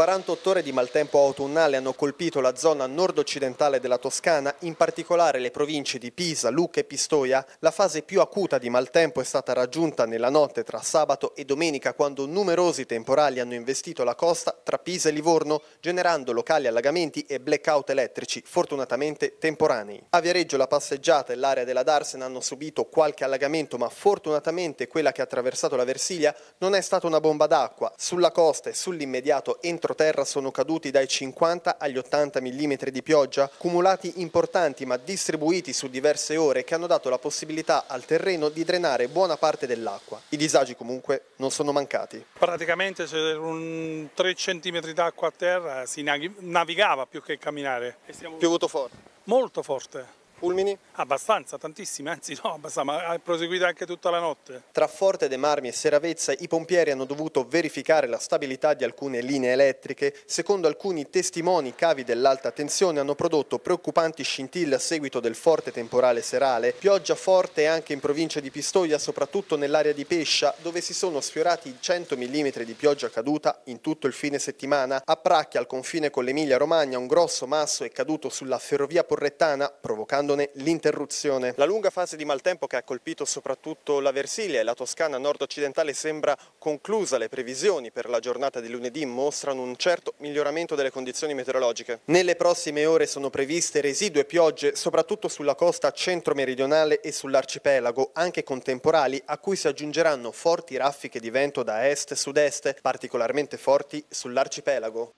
48 ore di maltempo autunnale hanno colpito la zona nord-occidentale della Toscana, in particolare le province di Pisa, Lucca e Pistoia. La fase più acuta di maltempo è stata raggiunta nella notte tra sabato e domenica quando numerosi temporali hanno investito la costa tra Pisa e Livorno, generando locali allagamenti e blackout elettrici, fortunatamente temporanei. A Viareggio la passeggiata e l'area della Darsena hanno subito qualche allagamento, ma fortunatamente quella che ha attraversato la Versilia non è stata una bomba d'acqua. Sulla costa e sull'immediato entro retroterra sono caduti dai 50 agli 80 mm di pioggia, cumulati importanti ma distribuiti su diverse ore che hanno dato la possibilità al terreno di drenare buona parte dell'acqua. I disagi comunque non sono mancati. Praticamente c'è un 3 cm d'acqua a terra, si navigava più che camminare. Piovuto forte? Molto forte. Fulmini? Abbastanza, tantissimi, anzi no, abbastanza, ma è proseguita anche tutta la notte. Tra Forte De Marmi e Seravezza i pompieri hanno dovuto verificare la stabilità di alcune linee elettriche. Secondo alcuni testimoni, cavi dell'alta tensione hanno prodotto preoccupanti scintille a seguito del forte temporale serale. Pioggia forte anche in provincia di Pistoia, soprattutto nell'area di Pescia, dove si sono sfiorati 100 mm di pioggia caduta in tutto il fine settimana. A Pracchia, al confine con l'Emilia Romagna, un grosso masso è caduto sulla ferrovia porrettana, provocando rischiandone l'interruzione. La lunga fase di maltempo che ha colpito soprattutto la Versilia e la Toscana nord-occidentale sembra conclusa. Le previsioni per la giornata di lunedì mostrano un certo miglioramento delle condizioni meteorologiche. Nelle prossime ore sono previste residue piogge soprattutto sulla costa centro-meridionale e sull'arcipelago, anche con temporali a cui si aggiungeranno forti raffiche di vento da est-sud-est, particolarmente forti sull'arcipelago.